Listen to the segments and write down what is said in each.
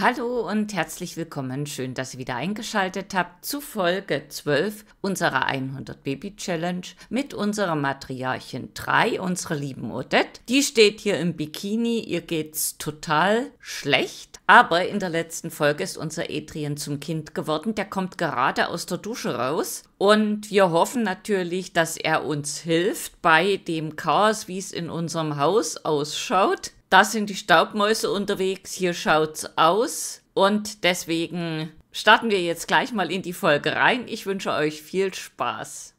Hallo und herzlich willkommen. Schön, dass ihr wieder eingeschaltet habt zu Folge 12 unserer 100 Baby Challenge mit unserer Matriarchin 3, unserer lieben Odette. Die steht hier im Bikini. Ihr geht's total schlecht. Aber in der letzten Folge ist unser Adrian zum Kind geworden. Der kommt gerade aus der Dusche raus. Und wir hoffen natürlich, dass er uns hilft bei dem Chaos, wie es in unserem Haus ausschaut da sind die Staubmäuse unterwegs, hier schaut's aus. Und deswegen starten wir jetzt gleich mal in die Folge rein. Ich wünsche euch viel Spaß.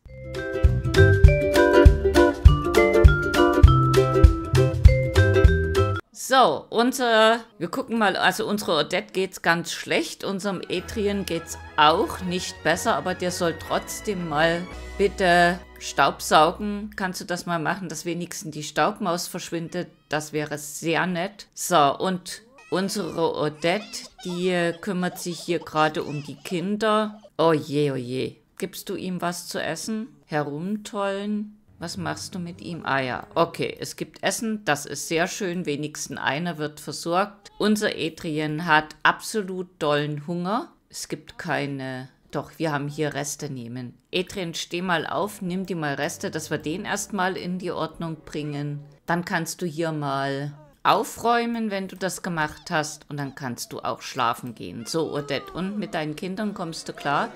So, genau, unser, äh, wir gucken mal, also unsere Odette geht's ganz schlecht, unserem Adrian geht's auch nicht besser, aber der soll trotzdem mal bitte Staubsaugen. Kannst du das mal machen, dass wenigstens die Staubmaus verschwindet? Das wäre sehr nett. So, und unsere Odette, die äh, kümmert sich hier gerade um die Kinder. Oh je, oh je. Gibst du ihm was zu essen? Herumtollen? Was machst du mit ihm? Ah ja, okay, es gibt Essen, das ist sehr schön, wenigstens einer wird versorgt. Unser Adrian hat absolut dollen Hunger. Es gibt keine... Doch, wir haben hier Reste nehmen. Adrian, steh mal auf, nimm dir mal Reste, dass wir den erstmal in die Ordnung bringen. Dann kannst du hier mal aufräumen, wenn du das gemacht hast. Und dann kannst du auch schlafen gehen. So, Odette, und mit deinen Kindern kommst du klar?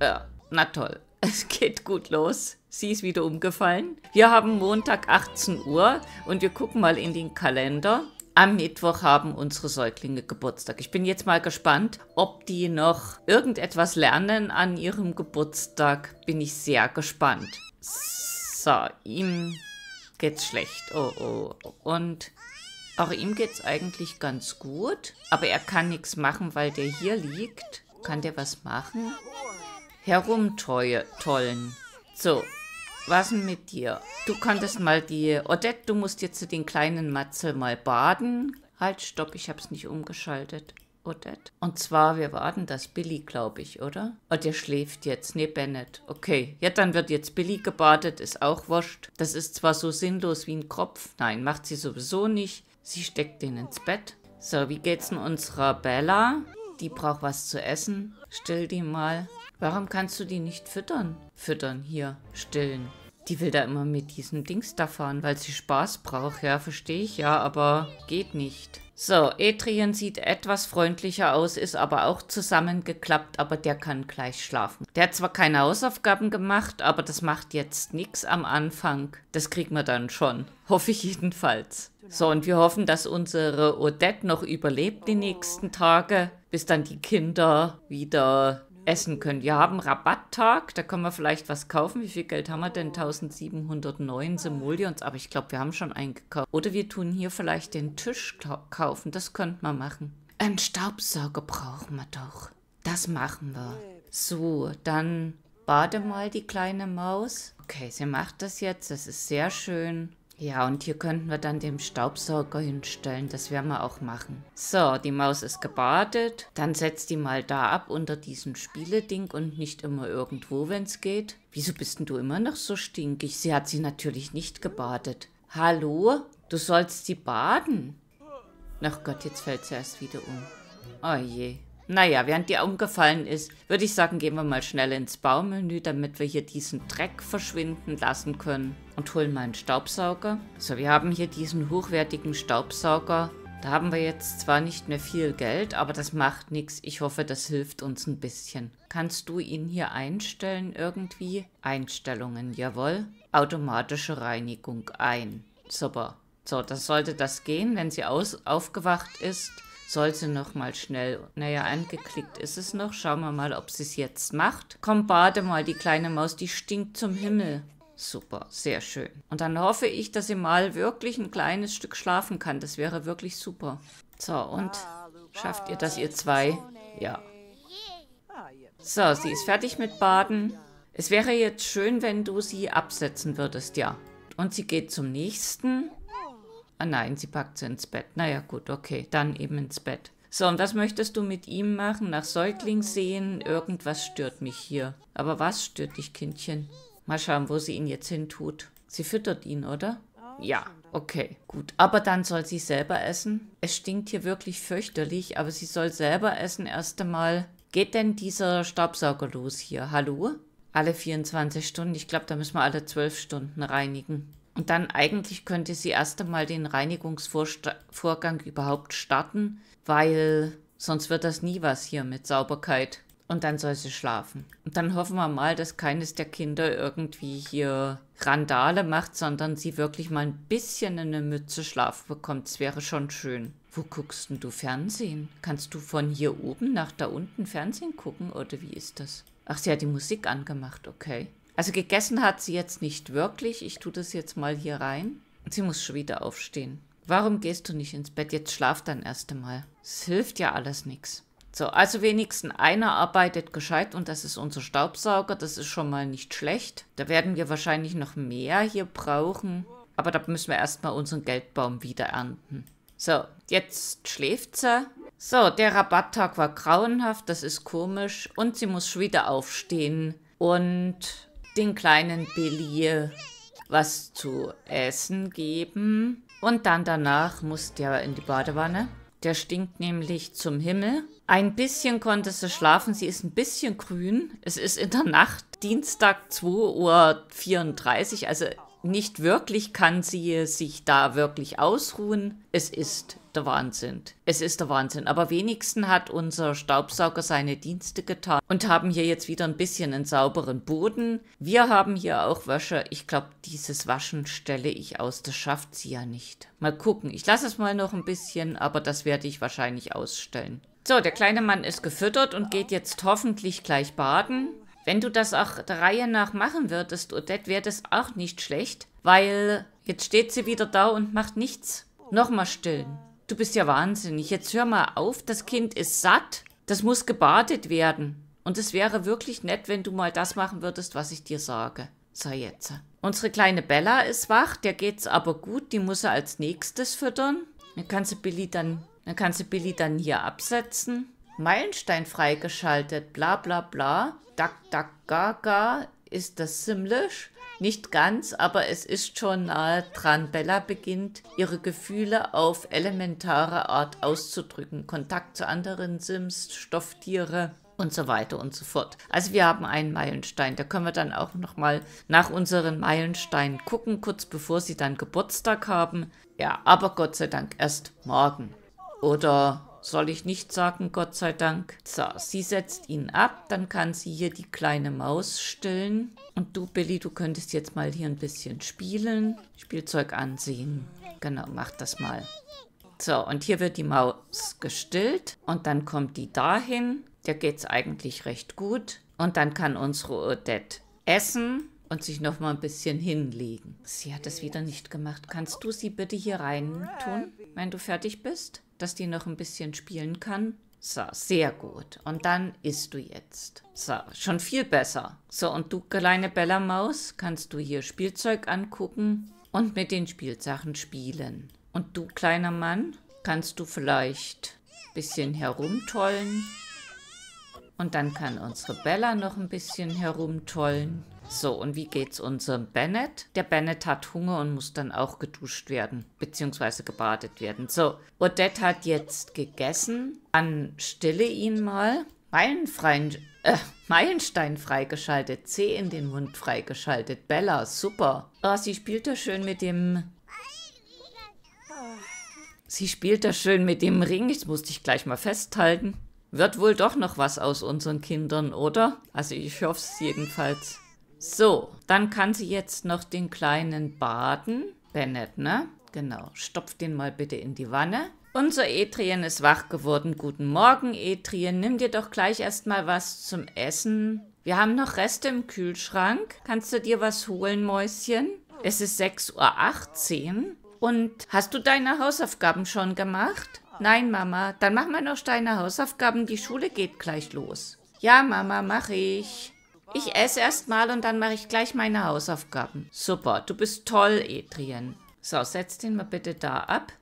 Ja, na toll. Es geht gut los. Sie ist wieder umgefallen. Wir haben Montag 18 Uhr und wir gucken mal in den Kalender. Am Mittwoch haben unsere Säuglinge Geburtstag. Ich bin jetzt mal gespannt, ob die noch irgendetwas lernen an ihrem Geburtstag. Bin ich sehr gespannt. So, ihm geht's schlecht. Oh, oh. oh. Und auch ihm geht's eigentlich ganz gut. Aber er kann nichts machen, weil der hier liegt. Kann der was machen? herumtollen. So, was denn mit dir? Du konntest mal die... Odette, du musst jetzt den kleinen Matzel mal baden. Halt, stopp, ich hab's nicht umgeschaltet. Odette. Und zwar, wir warten das Billy, glaube ich, oder? Oh, der schläft jetzt. Nee, Bennett. Okay, ja, dann wird jetzt Billy gebadet, ist auch wurscht. Das ist zwar so sinnlos wie ein Kopf. Nein, macht sie sowieso nicht. Sie steckt den ins Bett. So, wie geht's denn unserer Bella? Die braucht was zu essen. Still die mal. Warum kannst du die nicht füttern? Füttern, hier, stillen. Die will da immer mit diesem Dings da fahren, weil sie Spaß braucht. Ja, verstehe ich ja, aber geht nicht. So, Etrien sieht etwas freundlicher aus, ist aber auch zusammengeklappt, aber der kann gleich schlafen. Der hat zwar keine Hausaufgaben gemacht, aber das macht jetzt nichts am Anfang. Das kriegen wir dann schon. Hoffe ich jedenfalls. So, und wir hoffen, dass unsere Odette noch überlebt die nächsten Tage bis dann die Kinder wieder essen können. Wir haben Rabatttag, da können wir vielleicht was kaufen. Wie viel Geld haben wir denn? 1709 Simoleons, aber ich glaube, wir haben schon eingekauft. Oder wir tun hier vielleicht den Tisch kaufen, das könnte man machen. Ein Staubsauger brauchen wir doch. Das machen wir. So, dann bade mal die kleine Maus. Okay, sie macht das jetzt, das ist sehr schön. Ja, und hier könnten wir dann den Staubsauger hinstellen. Das werden wir auch machen. So, die Maus ist gebadet. Dann setzt die mal da ab unter diesem Spieleding und nicht immer irgendwo, wenn es geht. Wieso bist denn du immer noch so stinkig? Sie hat sie natürlich nicht gebadet. Hallo? Du sollst sie baden? Ach Gott, jetzt fällt sie erst wieder um. Oh je. Naja, während die umgefallen ist, würde ich sagen, gehen wir mal schnell ins Baumenü, damit wir hier diesen Dreck verschwinden lassen können und holen mal einen Staubsauger. So, wir haben hier diesen hochwertigen Staubsauger. Da haben wir jetzt zwar nicht mehr viel Geld, aber das macht nichts. Ich hoffe, das hilft uns ein bisschen. Kannst du ihn hier einstellen irgendwie? Einstellungen, jawohl. Automatische Reinigung ein. Super. So, das sollte das gehen. Wenn sie aus aufgewacht ist, soll sie nochmal schnell... Naja, angeklickt ist es noch. Schauen wir mal, ob sie es jetzt macht. Komm, bade mal, die kleine Maus, die stinkt zum Himmel. Super, sehr schön. Und dann hoffe ich, dass sie mal wirklich ein kleines Stück schlafen kann. Das wäre wirklich super. So, und schafft ihr das, ihr zwei? Ja. So, sie ist fertig mit Baden. Es wäre jetzt schön, wenn du sie absetzen würdest, ja. Und sie geht zum nächsten. Ah nein, sie packt sie ins Bett. Naja, gut, okay, dann eben ins Bett. So, und was möchtest du mit ihm machen? Nach Säugling sehen? Irgendwas stört mich hier. Aber was stört dich, Kindchen? Mal schauen, wo sie ihn jetzt hin tut. Sie füttert ihn, oder? Oh, ja, okay, gut. Aber dann soll sie selber essen. Es stinkt hier wirklich fürchterlich, aber sie soll selber essen erst einmal. Geht denn dieser Staubsauger los hier? Hallo? Alle 24 Stunden. Ich glaube, da müssen wir alle 12 Stunden reinigen. Und dann eigentlich könnte sie erst einmal den Reinigungsvorgang überhaupt starten, weil sonst wird das nie was hier mit Sauberkeit und dann soll sie schlafen. Und dann hoffen wir mal, dass keines der Kinder irgendwie hier Randale macht, sondern sie wirklich mal ein bisschen in eine Mütze Schlaf bekommt. Das wäre schon schön. Wo guckst denn du Fernsehen? Kannst du von hier oben nach da unten Fernsehen gucken oder wie ist das? Ach, sie hat die Musik angemacht, okay. Also gegessen hat sie jetzt nicht wirklich. Ich tue das jetzt mal hier rein. Sie muss schon wieder aufstehen. Warum gehst du nicht ins Bett? Jetzt schlaf dann erst einmal. Es hilft ja alles nichts. So, also wenigstens einer arbeitet gescheit und das ist unser Staubsauger. Das ist schon mal nicht schlecht. Da werden wir wahrscheinlich noch mehr hier brauchen. Aber da müssen wir erstmal unseren Geldbaum wieder ernten. So, jetzt schläft sie. So, der Rabatttag war grauenhaft, das ist komisch. Und sie muss schon wieder aufstehen und den kleinen Billy was zu essen geben. Und dann danach muss der in die Badewanne. Der stinkt nämlich zum Himmel. Ein bisschen konnte sie schlafen. Sie ist ein bisschen grün. Es ist in der Nacht, Dienstag 2.34 Uhr. Also nicht wirklich kann sie sich da wirklich ausruhen. Es ist der Wahnsinn. Es ist der Wahnsinn. Aber wenigstens hat unser Staubsauger seine Dienste getan und haben hier jetzt wieder ein bisschen einen sauberen Boden. Wir haben hier auch Wäsche. Ich glaube, dieses Waschen stelle ich aus. Das schafft sie ja nicht. Mal gucken. Ich lasse es mal noch ein bisschen, aber das werde ich wahrscheinlich ausstellen. So, der kleine Mann ist gefüttert und geht jetzt hoffentlich gleich baden. Wenn du das auch der Reihe nach machen würdest, Odette, wäre das auch nicht schlecht, weil jetzt steht sie wieder da und macht nichts. Nochmal stillen. Du bist ja wahnsinnig. Jetzt hör mal auf, das Kind ist satt. Das muss gebadet werden. Und es wäre wirklich nett, wenn du mal das machen würdest, was ich dir sage. So jetzt. Unsere kleine Bella ist wach, der geht's aber gut, die muss er als nächstes füttern. Dann kannst du Billy dann, dann kannst du Billy dann hier absetzen. Meilenstein freigeschaltet, bla bla bla. Duck, duck, gaga. Ist das Simlish? Nicht ganz, aber es ist schon nahe dran. Bella beginnt, ihre Gefühle auf elementare Art auszudrücken. Kontakt zu anderen Sims, Stofftiere und so weiter und so fort. Also wir haben einen Meilenstein. Da können wir dann auch nochmal nach unseren Meilensteinen gucken, kurz bevor sie dann Geburtstag haben. Ja, aber Gott sei Dank erst morgen. Oder soll ich nicht sagen, Gott sei Dank. So, sie setzt ihn ab, dann kann sie hier die kleine Maus stillen. Und du, Billy, du könntest jetzt mal hier ein bisschen spielen. Spielzeug ansehen. Genau, mach das mal. So, und hier wird die Maus gestillt und dann kommt die dahin. Der geht's eigentlich recht gut. Und dann kann unsere Odette essen und sich noch mal ein bisschen hinlegen. Sie hat es wieder nicht gemacht. Kannst du sie bitte hier rein tun, wenn du fertig bist? dass die noch ein bisschen spielen kann. So, sehr gut. Und dann isst du jetzt. So, schon viel besser. So, und du, kleine Bella-Maus, kannst du hier Spielzeug angucken und mit den Spielsachen spielen. Und du, kleiner Mann, kannst du vielleicht ein bisschen herumtollen und dann kann unsere Bella noch ein bisschen herumtollen. So, und wie geht's unserem Bennett? Der Bennett hat Hunger und muss dann auch geduscht werden, beziehungsweise gebadet werden. So, Odette hat jetzt gegessen. Dann stille ihn mal. Meilenfreien, äh, Meilenstein freigeschaltet. C in den Mund freigeschaltet. Bella, super. Oh, sie spielt da schön mit dem Sie spielt da schön mit dem Ring. Jetzt musste ich gleich mal festhalten. Wird wohl doch noch was aus unseren Kindern, oder? Also ich hoffe es jedenfalls. So, dann kann sie jetzt noch den kleinen baden. Bennett, ne? Genau, stopf den mal bitte in die Wanne. Unser Adrian ist wach geworden. Guten Morgen, Adrian. Nimm dir doch gleich erstmal was zum Essen. Wir haben noch Reste im Kühlschrank. Kannst du dir was holen, Mäuschen? Es ist 6.18 Uhr. Und hast du deine Hausaufgaben schon gemacht? Nein, Mama, dann mach mal noch deine Hausaufgaben, die Schule geht gleich los. Ja, Mama, mach ich. Ich esse erst mal und dann mache ich gleich meine Hausaufgaben. Super, du bist toll, Adrian. So, setz den mal bitte da ab.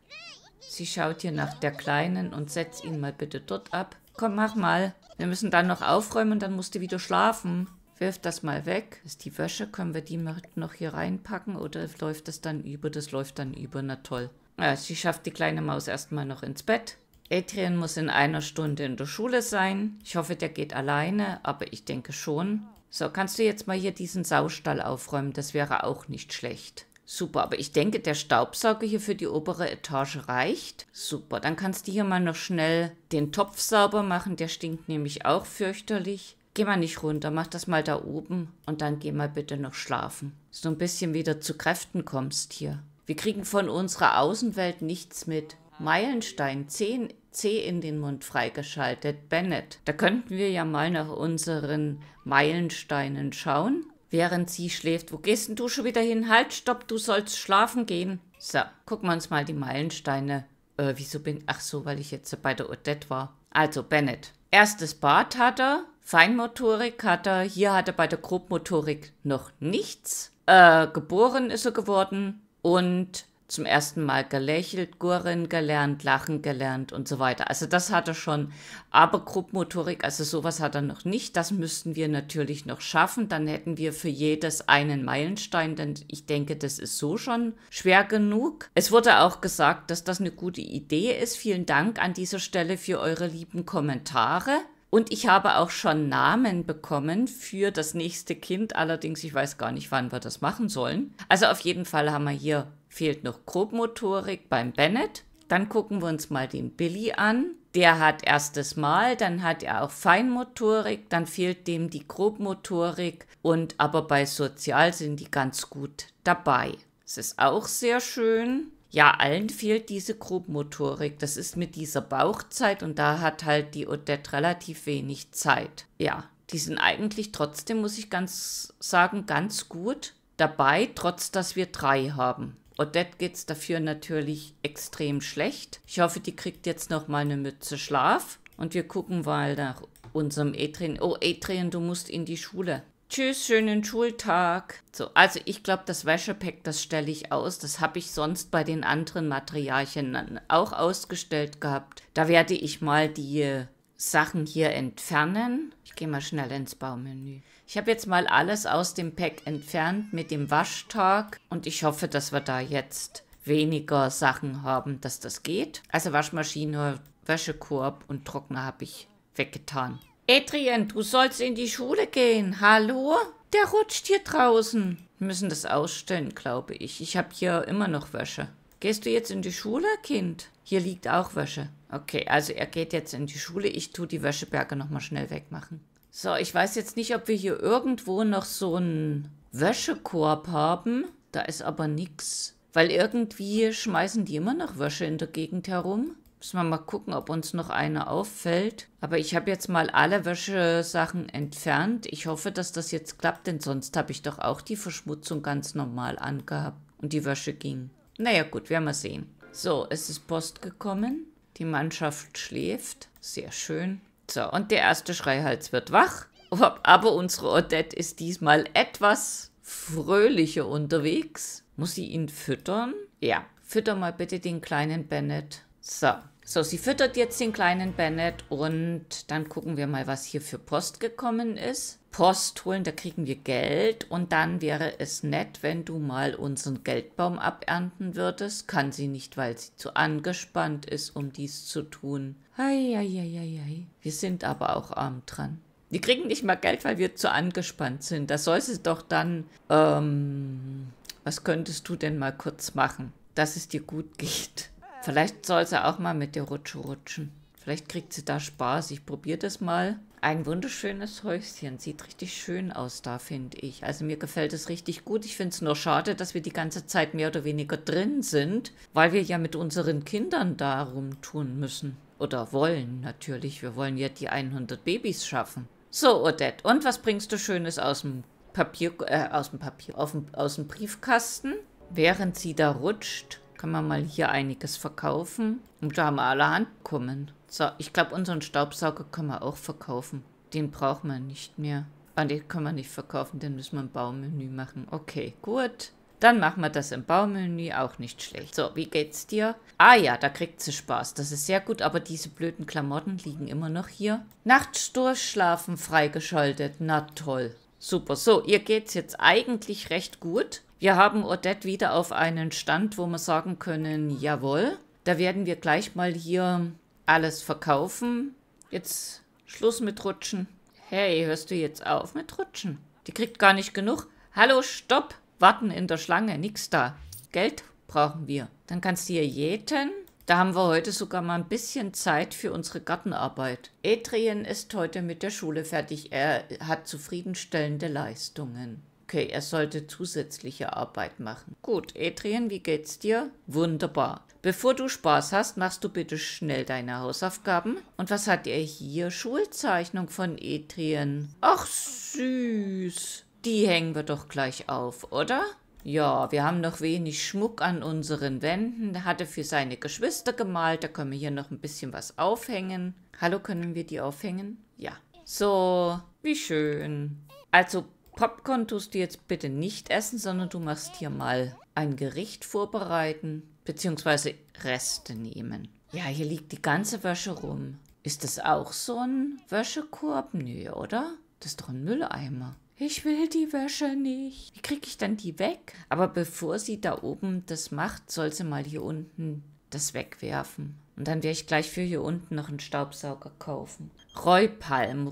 Sie schaut hier nach der Kleinen und setz ihn mal bitte dort ab. Komm, mach mal. Wir müssen dann noch aufräumen, und dann musst du wieder schlafen. Wirf das mal weg. Ist die Wäsche, können wir die noch hier reinpacken oder läuft das dann über? Das läuft dann über, na toll. Ja, sie schafft die kleine Maus erstmal noch ins Bett. Adrian muss in einer Stunde in der Schule sein. Ich hoffe, der geht alleine, aber ich denke schon. So, kannst du jetzt mal hier diesen Saustall aufräumen? Das wäre auch nicht schlecht. Super, aber ich denke, der Staubsauger hier für die obere Etage reicht. Super, dann kannst du hier mal noch schnell den Topf sauber machen. Der stinkt nämlich auch fürchterlich. Geh mal nicht runter, mach das mal da oben und dann geh mal bitte noch schlafen. So ein bisschen wieder zu Kräften kommst hier. Wir kriegen von unserer Außenwelt nichts mit. Meilenstein 10 C in den Mund freigeschaltet, Bennett. Da könnten wir ja mal nach unseren Meilensteinen schauen. Während sie schläft, wo gehst denn du schon wieder hin? Halt, stopp, du sollst schlafen gehen. So, gucken wir uns mal die Meilensteine. Äh, wieso bin. ich? Ach so, weil ich jetzt bei der Odette war. Also, Bennett. Erstes Bad hat er, Feinmotorik hat er, hier hat er bei der Grobmotorik noch nichts. Äh, geboren ist er geworden, und zum ersten Mal gelächelt, Gurin gelernt, Lachen gelernt und so weiter. Also das hat er schon aber Gruppmotorik, also sowas hat er noch nicht. Das müssten wir natürlich noch schaffen. Dann hätten wir für jedes einen Meilenstein, denn ich denke, das ist so schon schwer genug. Es wurde auch gesagt, dass das eine gute Idee ist. Vielen Dank an dieser Stelle für eure lieben Kommentare. Und ich habe auch schon Namen bekommen für das nächste Kind. Allerdings, ich weiß gar nicht, wann wir das machen sollen. Also auf jeden Fall haben wir hier, fehlt noch Grobmotorik beim Bennett. Dann gucken wir uns mal den Billy an. Der hat erstes Mal, dann hat er auch Feinmotorik, dann fehlt dem die Grobmotorik und aber bei Sozial sind die ganz gut dabei. Es ist auch sehr schön. Ja, allen fehlt diese Grobmotorik. Das ist mit dieser Bauchzeit und da hat halt die Odette relativ wenig Zeit. Ja, die sind eigentlich trotzdem, muss ich ganz sagen, ganz gut dabei, trotz dass wir drei haben. Odette geht es dafür natürlich extrem schlecht. Ich hoffe, die kriegt jetzt noch mal eine Mütze Schlaf und wir gucken mal nach unserem Adrian. Oh, Adrian, du musst in die Schule. Tschüss, schönen Schultag. So, also ich glaube, das Wäschepack, das stelle ich aus. Das habe ich sonst bei den anderen Materialien auch ausgestellt gehabt. Da werde ich mal die äh, Sachen hier entfernen. Ich gehe mal schnell ins Baumenü. Ich habe jetzt mal alles aus dem Pack entfernt mit dem Waschtag und ich hoffe, dass wir da jetzt weniger Sachen haben, dass das geht. Also Waschmaschine, Wäschekorb und Trockner habe ich weggetan. Adrian, du sollst in die Schule gehen. Hallo? Der rutscht hier draußen. Wir müssen das ausstellen, glaube ich. Ich habe hier immer noch Wäsche. Gehst du jetzt in die Schule, Kind? Hier liegt auch Wäsche. Okay, also er geht jetzt in die Schule. Ich tue die Wäscheberge nochmal schnell wegmachen. So, ich weiß jetzt nicht, ob wir hier irgendwo noch so einen Wäschekorb haben. Da ist aber nichts. Weil irgendwie schmeißen die immer noch Wäsche in der Gegend herum. Müssen wir mal gucken, ob uns noch eine auffällt. Aber ich habe jetzt mal alle Wäschesachen entfernt. Ich hoffe, dass das jetzt klappt, denn sonst habe ich doch auch die Verschmutzung ganz normal angehabt. Und die Wäsche ging. Naja gut, werden wir sehen. So, es ist Post gekommen. Die Mannschaft schläft. Sehr schön. So, und der erste Schreihals wird wach. Aber unsere Odette ist diesmal etwas fröhlicher unterwegs. Muss sie ihn füttern? Ja, fütter mal bitte den kleinen Bennett. So. So, sie füttert jetzt den kleinen Bennett und dann gucken wir mal, was hier für Post gekommen ist. Post holen, da kriegen wir Geld und dann wäre es nett, wenn du mal unseren Geldbaum abernten würdest. Kann sie nicht, weil sie zu angespannt ist, um dies zu tun. Eieieiei. Wir sind aber auch arm dran. Die kriegen nicht mal Geld, weil wir zu angespannt sind. Das soll sie doch dann, ähm, was könntest du denn mal kurz machen, dass es dir gut geht? Vielleicht soll sie auch mal mit der Rutsche rutschen. Vielleicht kriegt sie da Spaß. Ich probiere das mal. Ein wunderschönes Häuschen. Sieht richtig schön aus da, finde ich. Also mir gefällt es richtig gut. Ich finde es nur schade, dass wir die ganze Zeit mehr oder weniger drin sind, weil wir ja mit unseren Kindern da rumtun müssen. Oder wollen natürlich. Wir wollen ja die 100 Babys schaffen. So, Odette, und was bringst du Schönes aus dem Papier, äh, aus dem Papier, dem, aus dem Briefkasten? Während sie da rutscht, kann man mal hier einiges verkaufen. Und da haben wir alle Hand bekommen. So, ich glaube, unseren Staubsauger können wir auch verkaufen. Den braucht man nicht mehr. Ah, den können wir nicht verkaufen, den müssen wir im Baumenü machen. Okay, gut. Dann machen wir das im Baumenü, auch nicht schlecht. So, wie geht's dir? Ah ja, da kriegt sie Spaß. Das ist sehr gut, aber diese blöden Klamotten liegen immer noch hier. Nachts durchschlafen freigeschaltet. Na toll. Super. So, ihr geht's jetzt eigentlich recht gut. Wir haben Odette wieder auf einen Stand, wo wir sagen können, jawohl, da werden wir gleich mal hier alles verkaufen. Jetzt Schluss mit Rutschen. Hey, hörst du jetzt auf mit Rutschen? Die kriegt gar nicht genug. Hallo, stopp! Warten in der Schlange, nix da. Geld brauchen wir. Dann kannst du hier jäten. Da haben wir heute sogar mal ein bisschen Zeit für unsere Gartenarbeit. Adrian ist heute mit der Schule fertig. Er hat zufriedenstellende Leistungen. Okay, er sollte zusätzliche Arbeit machen. Gut, Adrian, wie geht's dir? Wunderbar. Bevor du Spaß hast, machst du bitte schnell deine Hausaufgaben. Und was hat er hier? Schulzeichnung von Adrian. Ach, süß. Die hängen wir doch gleich auf, oder? Ja, wir haben noch wenig Schmuck an unseren Wänden. Er hatte für seine Geschwister gemalt. Da können wir hier noch ein bisschen was aufhängen. Hallo, können wir die aufhängen? Ja. So, wie schön. Also Popcorn tust du jetzt bitte nicht essen, sondern du machst hier mal ein Gericht vorbereiten, beziehungsweise Reste nehmen. Ja, hier liegt die ganze Wäsche rum. Ist das auch so ein Wäschekorb? Nö, oder? Das ist doch ein Mülleimer. Ich will die Wäsche nicht. Wie kriege ich dann die weg? Aber bevor sie da oben das macht, soll sie mal hier unten das wegwerfen. Und dann werde ich gleich für hier unten noch einen Staubsauger kaufen. Roy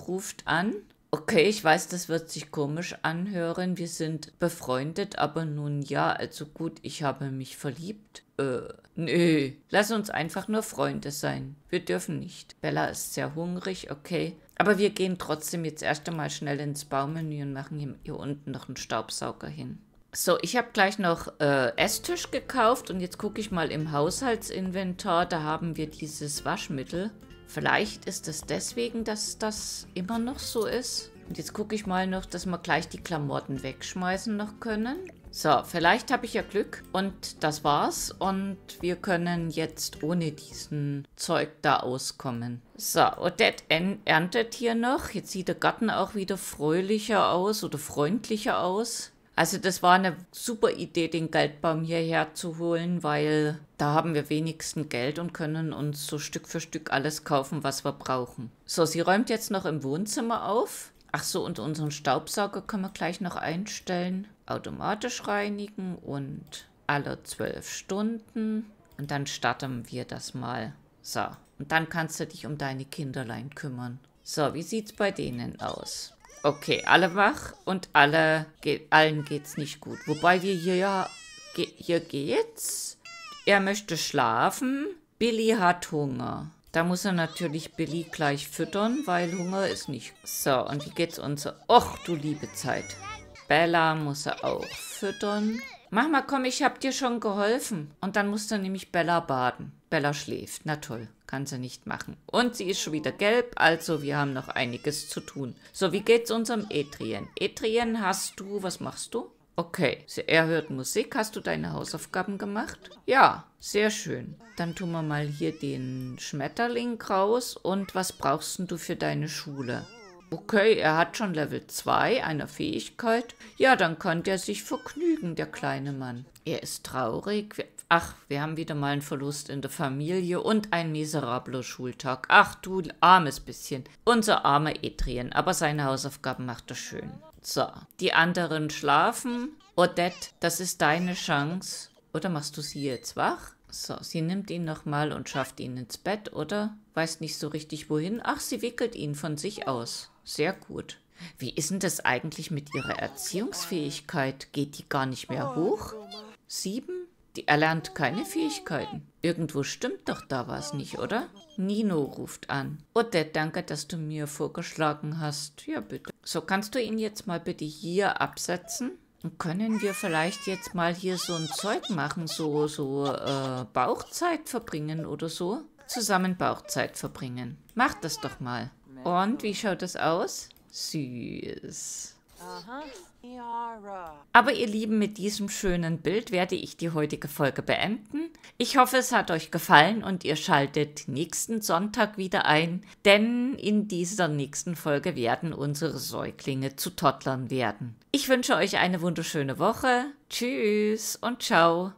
ruft an. Okay, ich weiß, das wird sich komisch anhören. Wir sind befreundet, aber nun ja, also gut, ich habe mich verliebt. Äh, nö. Lass uns einfach nur Freunde sein. Wir dürfen nicht. Bella ist sehr hungrig, okay. Aber wir gehen trotzdem jetzt erst einmal schnell ins Baumenü und machen hier unten noch einen Staubsauger hin. So, ich habe gleich noch äh, Esstisch gekauft und jetzt gucke ich mal im Haushaltsinventar. Da haben wir dieses Waschmittel. Vielleicht ist es deswegen, dass das immer noch so ist. Und jetzt gucke ich mal noch, dass wir gleich die Klamotten wegschmeißen noch können. So, vielleicht habe ich ja Glück und das war's. Und wir können jetzt ohne diesen Zeug da auskommen. So, Odette erntet hier noch. Jetzt sieht der Garten auch wieder fröhlicher aus oder freundlicher aus. Also das war eine super Idee, den Geldbaum hierher zu holen, weil da haben wir wenigsten Geld und können uns so Stück für Stück alles kaufen, was wir brauchen. So, sie räumt jetzt noch im Wohnzimmer auf. Ach so, und unseren Staubsauger können wir gleich noch einstellen. Automatisch reinigen und alle zwölf Stunden. Und dann starten wir das mal. So, und dann kannst du dich um deine Kinderlein kümmern. So, wie sieht's bei denen aus? Okay, alle wach und alle ge allen geht's nicht gut. Wobei wir hier ja... Ge hier geht's. Er möchte schlafen. Billy hat Hunger. Da muss er natürlich Billy gleich füttern, weil Hunger ist nicht... So, und wie geht's uns? Och, du liebe Zeit. Bella muss er auch füttern. Mach mal, komm, ich hab dir schon geholfen. Und dann musst du nämlich Bella baden. Bella schläft. Na toll, kann sie nicht machen. Und sie ist schon wieder gelb, also wir haben noch einiges zu tun. So, wie geht's unserem Etrien? Etrien, hast du, was machst du? Okay, er hört Musik. Hast du deine Hausaufgaben gemacht? Ja, sehr schön. Dann tun wir mal hier den Schmetterling raus. Und was brauchst du für deine Schule? Okay, er hat schon Level 2 einer Fähigkeit. Ja, dann kann der sich vergnügen, der kleine Mann. Er ist traurig. Ach, wir haben wieder mal einen Verlust in der Familie und ein miserabler Schultag. Ach du armes bisschen. Unser armer Adrian, aber seine Hausaufgaben macht er schön. So, die anderen schlafen. Odette, das ist deine Chance. Oder machst du sie jetzt wach? So, sie nimmt ihn nochmal und schafft ihn ins Bett, oder? Weiß nicht so richtig wohin. Ach, sie wickelt ihn von sich aus sehr gut. Wie ist denn das eigentlich mit ihrer Erziehungsfähigkeit? Geht die gar nicht mehr hoch? Sieben? Die erlernt keine Fähigkeiten. Irgendwo stimmt doch da was nicht, oder? Nino ruft an. Odette, danke, dass du mir vorgeschlagen hast. Ja, bitte. So, kannst du ihn jetzt mal bitte hier absetzen? Und können wir vielleicht jetzt mal hier so ein Zeug machen, so, so äh, Bauchzeit verbringen oder so? Zusammen Bauchzeit verbringen. Mach das doch mal. Und wie schaut es aus? Süß. Aber ihr Lieben, mit diesem schönen Bild werde ich die heutige Folge beenden. Ich hoffe, es hat euch gefallen und ihr schaltet nächsten Sonntag wieder ein, denn in dieser nächsten Folge werden unsere Säuglinge zu Toddlern werden. Ich wünsche euch eine wunderschöne Woche. Tschüss und ciao.